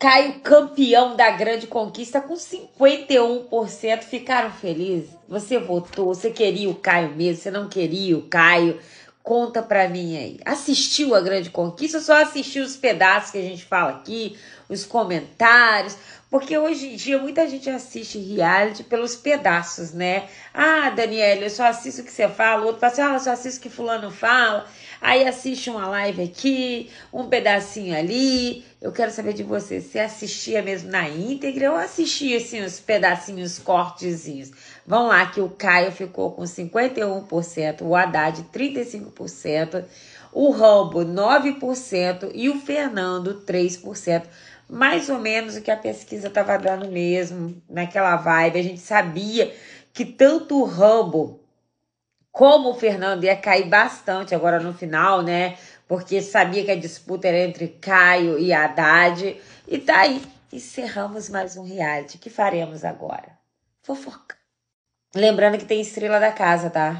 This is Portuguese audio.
Caio campeão da grande conquista com 51%. Ficaram felizes? Você votou, você queria o Caio mesmo, você não queria o Caio. Conta pra mim aí. Assistiu a grande conquista? Só assistiu os pedaços que a gente fala aqui, os comentários. Porque hoje em dia muita gente assiste reality pelos pedaços, né? Ah, Daniela, eu só assisto o que você fala. O outro fala assim, ah, eu só assisto o que fulano fala. Aí assiste uma live aqui, um pedacinho ali eu quero saber de você se assistia mesmo na íntegra ou assistia assim, os pedacinhos, cortezinhos. Vamos lá que o Caio ficou com 51%, o Haddad 35%, o Rambo 9% e o Fernando 3%. Mais ou menos o que a pesquisa estava dando mesmo, naquela vibe. A gente sabia que tanto o Rambo como o Fernando ia cair bastante agora no final, né? Porque sabia que a disputa era entre Caio e Haddad. E tá aí, encerramos mais um reality. O que faremos agora? Fofoca. Lembrando que tem estrela da casa, tá?